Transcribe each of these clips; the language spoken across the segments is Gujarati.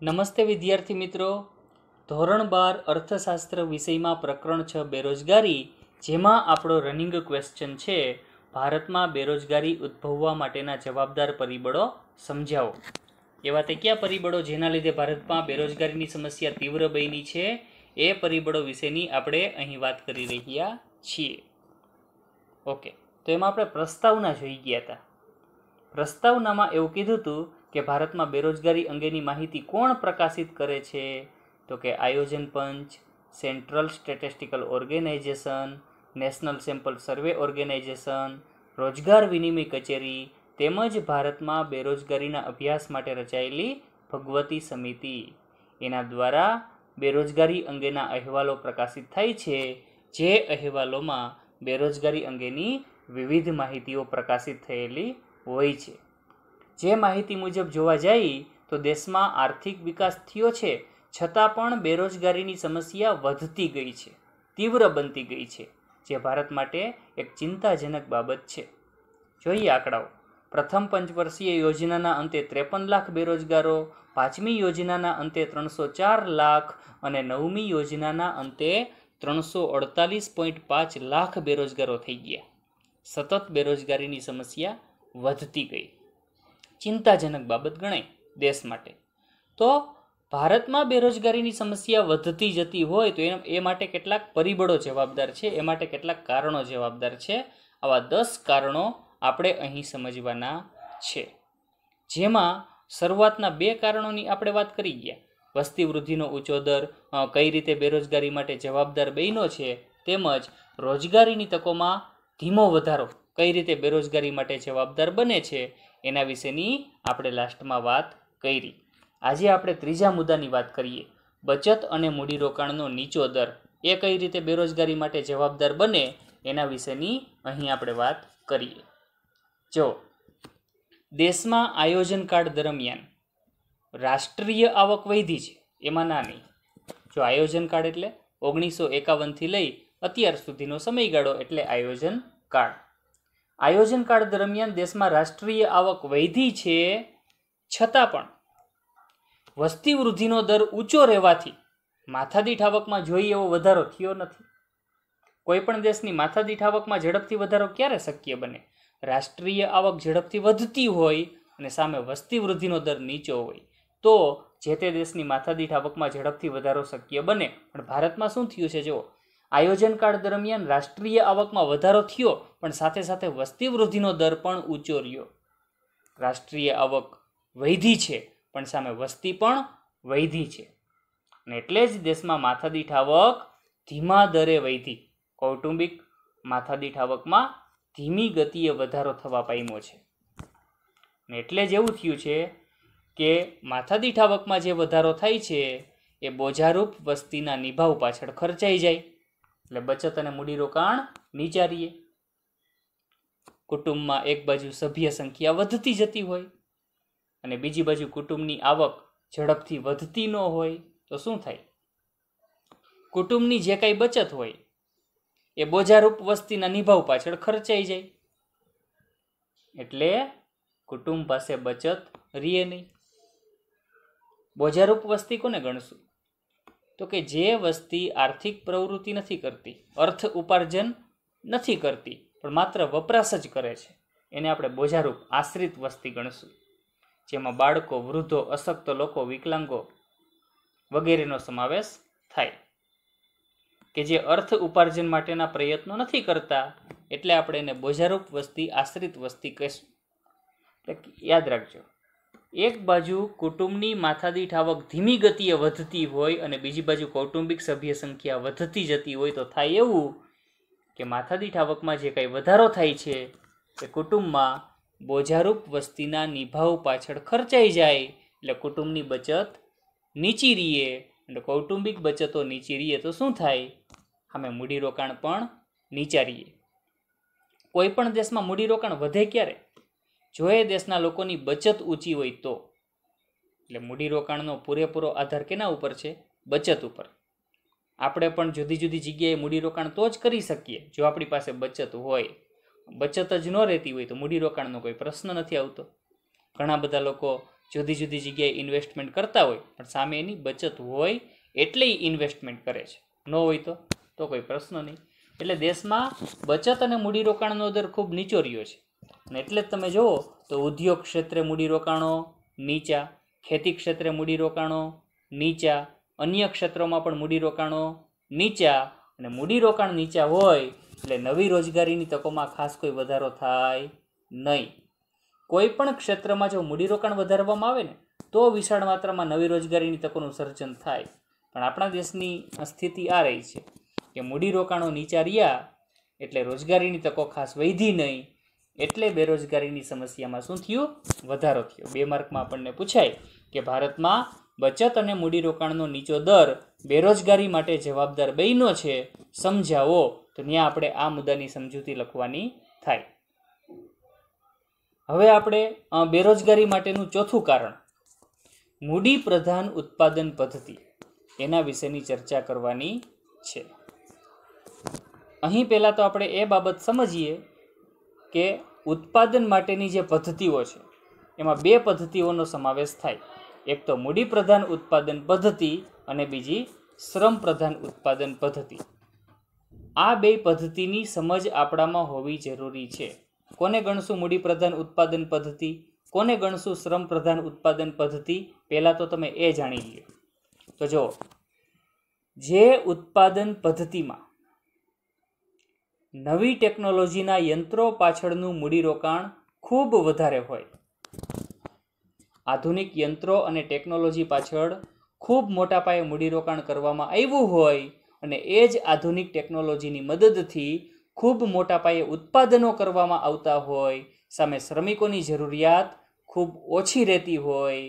નમસ્તે વિદ્યાર્થી મિત્રો ધોરણ બાર અર્થશાસ્ત્ર વિષયમાં પ્રકરણ છ બેરોજગારી જેમાં આપણો રનિંગ ક્વેશ્ચન છે ભારતમાં બેરોજગારી ઉદ્ભવવા માટેના જવાબદાર પરિબળો સમજાવો એવા તે કયા પરિબળો જેના લીધે ભારતમાં બેરોજગારીની સમસ્યા તીવ્ર બની છે એ પરિબળો વિશેની આપણે અહીં વાત કરી રહ્યા છીએ ઓકે તો એમાં આપણે પ્રસ્તાવના જોઈ ગયા હતા પ્રસ્તાવનામાં એવું કીધું હતું કે ભારતમાં બેરોજગારી અંગેની માહિતી કોણ પ્રકાશિત કરે છે તો કે આયોજન પંચ central statistical organisation national sample survey organisation રોજગાર વિનિમય કચેરી તેમજ ભારતમાં બેરોજગારીના અભ્યાસ માટે રચાયેલી ભગવતી સમિતિ એના દ્વારા બેરોજગારી અંગેના અહેવાલો પ્રકાશિત થાય છે જે અહેવાલોમાં બેરોજગારી અંગેની વિવિધ માહિતીઓ પ્રકાશિત થયેલી હોય છે જે માહિતી મુજબ જોવા જઈએ તો દેશમાં આર્થિક વિકાસ થયો છે છતાં પણ બેરોજગારીની સમસ્યા વધતી ગઈ છે તીવ્ર બનતી ગઈ છે જે ભારત માટે એક ચિંતાજનક બાબત છે જોઈએ આંકડાઓ પ્રથમ પંચવર્ષીય યોજનાના અંતે ત્રેપન લાખ બેરોજગારો પાંચમી યોજનાના અંતે ત્રણસો ચાર લાખ અને નવમી યોજનાના અંતે ત્રણસો અડતાલીસ પોઈન્ટ પાંચ લાખ બેરોજગારો થઈ ગયા સતત બેરોજગારીની સમસ્યા વધતી ગઈ ચિંતાજનક બાબત ગણાય દેશ માટે તો ભારતમાં બેરોજગારીની સમસ્યા વધતી જતી હોય તો એ માટે કેટલાક પરિબળો જવાબદાર છે એ માટે કેટલાક કારણો જવાબદાર છે આવા દસ કારણો આપણે અહીં સમજવાના છે જેમાં શરૂઆતના બે કારણોની આપણે વાત કરી ગયા વસ્તી વૃદ્ધિનો ઊંચો દર કઈ રીતે બેરોજગારી માટે જવાબદાર બન્યો છે તેમજ રોજગારીની તકોમાં ધીમો વધારો કઈ રીતે બેરોજગારી માટે જવાબદાર બને છે એના વિશેની આપણે લાસ્ટમાં વાત કરી આજે આપણે ત્રીજા મુદ્દાની વાત કરીએ બચત અને મૂડીરોકાણનો નીચો દર એ કઈ રીતે બેરોજગારી માટે જવાબદાર બને એના વિશેની અહીં આપણે વાત કરીએ જો દેશમાં આયોજન કાળ દરમિયાન રાષ્ટ્રીય આવક વધી છે એમાં ના નહીં જો આયોજન કાળ એટલે ઓગણીસો એકાવનથી લઈ અત્યાર સુધીનો સમયગાળો એટલે આયોજન કાળ આયોજનકાળ દરમિયાન દેશમાં રાષ્ટ્રીય આવક વધી છે છતાં પણ વસ્તી વૃદ્ધિનો દર ઊંચો રહેવાથી માથાદીઠ આવકમાં જોઈએ એવો વધારો થયો નથી કોઈપણ દેશની માથાદીઠ આવકમાં ઝડપથી વધારો ક્યારે શક્ય બને રાષ્ટ્રીય આવક ઝડપથી વધતી હોય અને સામે વસ્તી વૃદ્ધિનો દર નીચો હોય તો જે તે દેશની માથાદીઠ આવકમાં ઝડપથી વધારો શક્ય બને પણ ભારતમાં શું થયું છે જો આયોજનકાળ દરમિયાન રાષ્ટ્રીય આવકમાં વધારો થયો પણ સાથે સાથે વસ્તી વૃદ્ધિનો દર પણ ઊંચો રહ્યો રાષ્ટ્રીય આવક વૈધી છે પણ સામે વસ્તી પણ વૈધી છે અને એટલે જ દેશમાં માથાદીઠ આવક ધીમા દરે વૈધી કૌટુંબિક માથાદીઠ આવકમાં ધીમી ગતિએ વધારો થવા પામ્યો છે ને એટલે જ એવું થયું છે કે માથાદીઠ આવકમાં જે વધારો થાય છે એ બોજારૂપ વસ્તીના નિભાવ પાછળ ખર્ચાઈ જાય એટલે બચત અને મૂડીરોકાણ નીચારીએ કુટુંબમાં એક બાજુ સભ્ય સંખ્યા વધતી જતી હોય અને બીજી બાજુ કુટુંબની આવક ઝડપથી વધતી ન હોય તો શું થાય કુટુંબની જે કાંઈ બચત હોય એ બોજારૂપ વસ્તીના નિભાવ પાછળ ખર્ચાઈ જાય એટલે કુટુંબ પાસે બચત રીએ નહીં બોજારૂપ વસ્તી કોને ગણશું તો કે જે વસ્તી આર્થિક પ્રવૃત્તિ નથી કરતી અર્થ ઉપાર્જન નથી કરતી પણ માત્ર વપરાશ જ કરે છે એને આપણે બોજારૂપ આશ્રિત વસ્તી ગણશું જેમાં બાળકો વૃદ્ધો અશક્ત લોકો વિકલાંગો વગેરેનો સમાવેશ થાય કે જે અર્થ ઉપાર્જન માટેના પ્રયત્નો નથી કરતા એટલે આપણે એને બોજારૂપ વસ્તી આશ્રિત વસ્તી કહેશું યાદ રાખજો એક બાજુ કુટુંબની માથાદીઠ આવક ધીમી ગતિએ વધતી હોય અને બીજી બાજુ કૌટુંબિક સભ્ય સંખ્યા વધતી જતી હોય તો થાય એવું કે માથાદીઠ આવકમાં જે કાંઈ વધારો થાય છે તે કુટુંબમાં બોજારૂપ વસ્તીના નિભાવ પાછળ ખર્ચાઈ જાય એટલે કુટુંબની બચત નીચી રહીએ અને કૌટુંબિક બચતો નીચી રહીએ તો શું થાય અમે મૂડીરોકાણ પણ નીચારીએ કોઈ પણ દેશમાં મૂડીરોકાણ વધે ક્યારે જો એ દેશના લોકોની બચત ઊંચી હોય તો એટલે મૂડીરોકાણનો પૂરેપૂરો આધાર કેના ઉપર છે બચત ઉપર આપણે પણ જુદી જુદી જગ્યાએ મૂડીરોકાણ તો જ કરી શકીએ જો આપણી પાસે બચત હોય બચત જ ન રહેતી હોય તો મૂડીરોકાણનો કોઈ પ્રશ્ન નથી આવતો ઘણા બધા લોકો જુદી જુદી જગ્યાએ ઇન્વેસ્ટમેન્ટ કરતા હોય પણ સામે એની બચત હોય એટલે ઇન્વેસ્ટમેન્ટ કરે છે ન હોય તો તો કોઈ પ્રશ્ન નહીં એટલે દેશમાં બચત અને મૂડીરોકાણનો દર ખૂબ નીચો રહ્યો છે અને એટલે જ તમે જુઓ તો ઉદ્યોગ ક્ષેત્રે મૂડીરોકાણો નીચા ખેતી ક્ષેત્રે મૂડીરોકાણો નીચા અન્ય ક્ષેત્રોમાં પણ મૂડીરોકાણો નીચા અને મૂડીરોકાણ નીચા હોય એટલે નવી રોજગારીની તકોમાં ખાસ કોઈ વધારો થાય નહીં કોઈ પણ ક્ષેત્રમાં જો મૂડીરોકાણ વધારવામાં આવે ને તો વિશાળ માત્રામાં નવી રોજગારીની તકોનું સર્જન થાય પણ આપણા દેશની સ્થિતિ આ રહી છે કે મૂડીરોકાણો નીચા રહ્યા એટલે રોજગારીની તકો ખાસ વધી નહીં એટલે બેરોજગારીની સમસ્યામાં શું થયું વધારો થયો બે માર્કમાં આપણને પૂછાય કે ભારતમાં બચત અને મૂડીરોકાણનો નીચો દર બેરોજગારી માટે જવાબદાર બહેનો છે સમજાવો તો ત્યાં આપણે આ મુદ્દાની સમજૂતી લખવાની થાય હવે આપણે બેરોજગારી માટેનું ચોથું કારણ મૂડી પ્રધાન ઉત્પાદન પદ્ધતિ એના વિશેની ચર્ચા કરવાની છે અહીં પહેલાં તો આપણે એ બાબત સમજીએ કે ઉત્પાદન માટેની જે પદ્ધતિઓ છે એમાં બે પદ્ધતિઓનો સમાવેશ થાય એક તો મૂડી પ્રધાન ઉત્પાદન પદ્ધતિ અને બીજી શ્રમ પ્રધાન ઉત્પાદન પદ્ધતિ આ બે પદ્ધતિની સમજ આપણામાં હોવી જરૂરી છે કોને ગણશું મૂડી પ્રધાન ઉત્પાદન પદ્ધતિ કોને ગણશું શ્રમ પ્રધાન ઉત્પાદન પદ્ધતિ પહેલાં તો તમે એ જાણી લો તો જો જે ઉત્પાદન પદ્ધતિમાં નવી ટેકનોલોજીના યંત્રો પાછળનું મૂડીરોકાણ ખૂબ વધારે હોય આધુનિક યંત્રો અને ટેકનોલોજી પાછળ ખૂબ મોટા પાયે મૂડીરોકાણ કરવામાં આવ્યું હોય અને એ જ આધુનિક ટેકનોલોજીની મદદથી ખૂબ મોટા પાયે ઉત્પાદનો કરવામાં આવતા હોય સામે શ્રમિકોની જરૂરિયાત ખૂબ ઓછી રહેતી હોય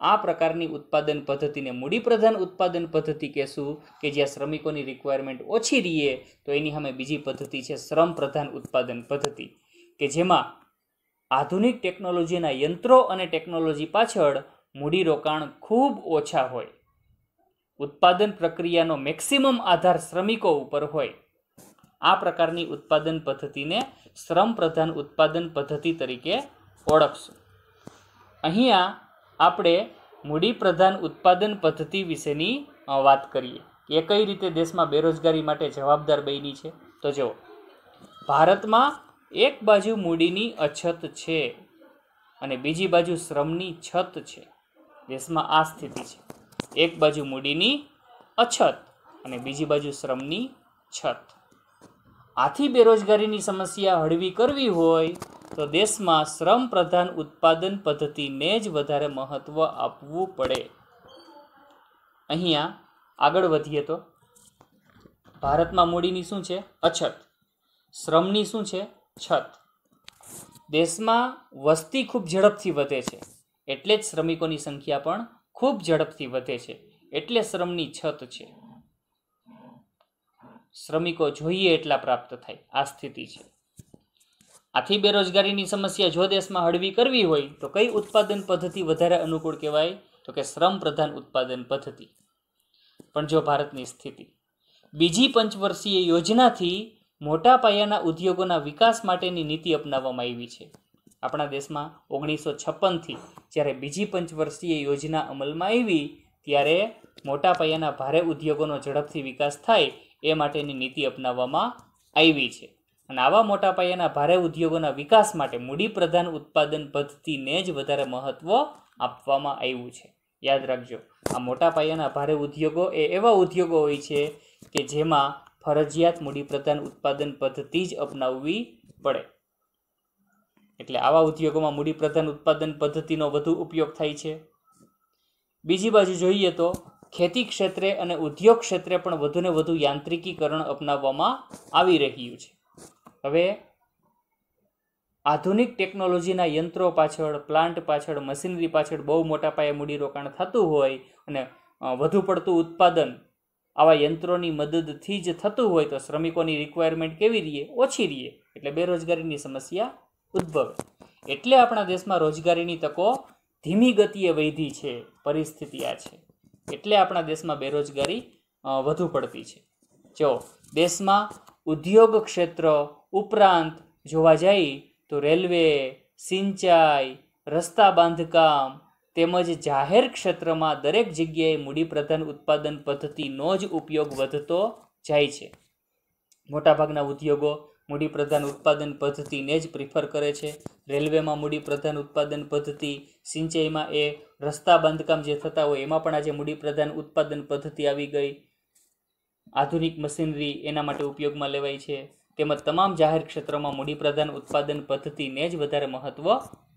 આ પ્રકારની ઉત્પાદન પદ્ધતિને મૂડીપ્રધાન ઉત્પાદન પદ્ધતિ કહેશું કે જ્યાં શ્રમિકોની રિક્વાયરમેન્ટ ઓછી રહીએ તો એની સામે બીજી પદ્ધતિ છે શ્રમ પ્રધાન ઉત્પાદન પદ્ધતિ કે જેમાં આધુનિક ટેકનોલોજીના યંત્રો અને ટેકનોલોજી પાછળ મૂડીરોકાણ ખૂબ ઓછા હોય ઉત્પાદન પ્રક્રિયાનો મેક્સિમમ આધાર શ્રમિકો ઉપર હોય આ પ્રકારની ઉત્પાદન પદ્ધતિને શ્રમ પ્રધાન ઉત્પાદન પદ્ધતિ તરીકે ઓળખશું અહીંયા આપણે મૂડી પ્રધાન ઉત્પાદન પદ્ધતિ વિશેની વાત કરીએ એ કઈ રીતે દેશમાં બેરોજગારી માટે જવાબદાર બની છે તો જો ભારતમાં એક બાજુ મૂડીની અછત છે અને બીજી બાજુ શ્રમની છત છે દેશમાં આ સ્થિતિ છે એક બાજુ મૂડીની અછત અને બીજી બાજુ શ્રમની છત આથી બેરોજગારીની સમસ્યા હળવી કરવી હોય તો દેશમાં શ્રમ પ્રધાન ઉત્પાદન પદ્ધતિને જ વધારે મહત્ત્વ આપવું પડે અહીંયા આગળ વધીએ તો ભારતમાં મૂડીની શું છે અછત શ્રમની શું છે છત દેશમાં વસ્તી ખૂબ ઝડપથી વધે છે એટલે જ શ્રમિકોની સંખ્યા પણ ખૂબ ઝડપથી વધે છે એટલે શ્રમની છત છે શ્રમિકો જોઈએ એટલા પ્રાપ્ત થાય આ સ્થિતિ છે આથી બેરોજગારીની સમસ્યા જો દેશમાં હળવી કરવી હોય તો કઈ ઉત્પાદન પદ્ધતિ વધારે અનુકૂળ કહેવાય તો કે શ્રમ પ્રધાન ઉત્પાદન પદ્ધતિ પણ જો ભારતની સ્થિતિ બીજી પંચવર્ષીય યોજનાથી મોટા પાયાના ઉદ્યોગોના વિકાસ માટેની નીતિ અપનાવવામાં આવી છે આપણા દેશમાં ઓગણીસો છપ્પનથી જ્યારે બીજી પંચવર્ષીય યોજના અમલમાં આવી ત્યારે મોટા પાયાના ભારે ઉદ્યોગોનો ઝડપથી વિકાસ થાય એ માટેની નીતિ અપનાવવામાં આવી છે અને આવા મોટા પાયાના ભારે ઉદ્યોગોના વિકાસ માટે મૂડી પ્રધાન ઉત્પાદન પદ્ધતિને જ વધારે મહત્ત્વ આપવામાં આવ્યું છે યાદ રાખજો આ મોટા પાયાના ભારે ઉદ્યોગો એ એવા ઉદ્યોગો હોય છે કે જેમાં ફરજિયાત મૂડી પ્રધાન ઉત્પાદન પદ્ધતિ જ અપનાવવી પડે એટલે આવા ઉદ્યોગોમાં મૂડી પ્રધાન ઉત્પાદન પદ્ધતિનો વધુ ઉપયોગ થાય છે બીજી બાજુ જોઈએ તો ખેતી ક્ષેત્રે અને ઉદ્યોગ ક્ષેત્રે પણ વધુને વધુ યાંત્રિકીકરણ અપનાવવામાં આવી રહ્યું છે હવે આધુનિક ટેકનોલોજીના યંત્રો પાછળ પ્લાન્ટ પાછળ મશીનરી પાછળ બહુ મોટા પાયે મૂડીરોકાણ થતું હોય અને વધુ પડતું ઉત્પાદન આવા યંત્રોની મદદથી જ થતું હોય તો શ્રમિકોની રિક્વાયરમેન્ટ કેવી રહીએ ઓછી રહીએ એટલે બેરોજગારીની સમસ્યા ઉદ્ભવે એટલે આપણા દેશમાં રોજગારીની તકો ધીમી ગતિએ વધી છે પરિસ્થિતિ આ છે એટલે આપણા દેશમાં બેરોજગારી વધુ પડતી છે જો દેશમાં ઉદ્યોગ ક્ષેત્ર ઉપરાંત જોવા જઈએ તો રેલવે સિંચાઈ રસ્તા બાંધકામ તેમજ જાહેર ક્ષેત્રમાં દરેક જગ્યાએ મૂડીપ્રધાન ઉત્પાદન પદ્ધતિનો જ ઉપયોગ વધતો જાય છે મોટાભાગના ઉદ્યોગો મૂડીપ્રધાન ઉત્પાદન પદ્ધતિને જ પ્રિફર કરે છે રેલવેમાં મૂડીપ્રધાન ઉત્પાદન પદ્ધતિ સિંચાઈમાં એ રસ્તા બાંધકામ જે થતા હોય એમાં પણ આજે મૂડીપ્રધાન ઉત્પાદન પદ્ધતિ આવી ગઈ આધુનિક મશીનરી એના માટે ઉપયોગમાં લેવાય છે તેમજ તમામ જાહેર ક્ષેત્રોમાં મૂડીપ્રધાન ઉત્પાદન પદ્ધતિને જ વધારે મહત્ત્વ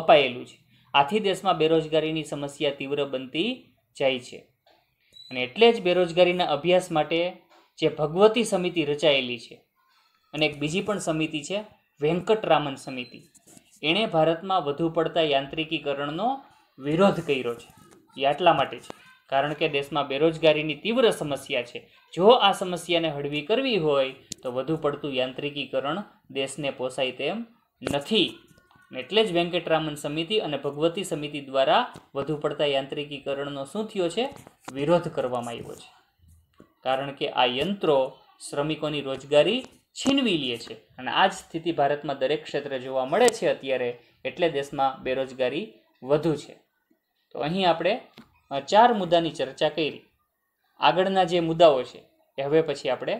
અપાયેલું છે આથી દેશમાં બેરોજગારીની સમસ્યા તીવ્ર બનતી જાય છે અને એટલે જ બેરોજગારીના અભ્યાસ માટે જે ભગવતી સમિતિ રચાયેલી છે અને એક બીજી પણ સમિતિ છે વેંકટરામન સમિતિ એણે ભારતમાં વધુ પડતા યાંત્રિકીકરણનો વિરોધ કર્યો છે એ આટલા માટે છે કારણ કે દેશમાં બેરોજગારીની તીવ્ર સમસ્યા છે જો આ સમસ્યાને હળવી કરવી હોય તો વધુ પડતું યાંત્રિકીકરણ દેશને પોસાય તેમ નથી એટલે જ વેંકટરામન સમિતિ અને ભગવતી સમિતિ દ્વારા વધુ પડતા યાંત્રિકીકરણનો શું થયો છે વિરોધ કરવામાં આવ્યો છે કારણ કે આ યંત્રો શ્રમિકોની રોજગારી છીનવી લે છે અને આ જ સ્થિતિ ભારતમાં દરેક ક્ષેત્રે જોવા મળે છે અત્યારે એટલે દેશમાં બેરોજગારી વધુ છે તો અહીં આપણે ચાર મુદ્દાની ચર્ચા કરી આગળના જે મુદ્દાઓ છે એ હવે પછી આપણે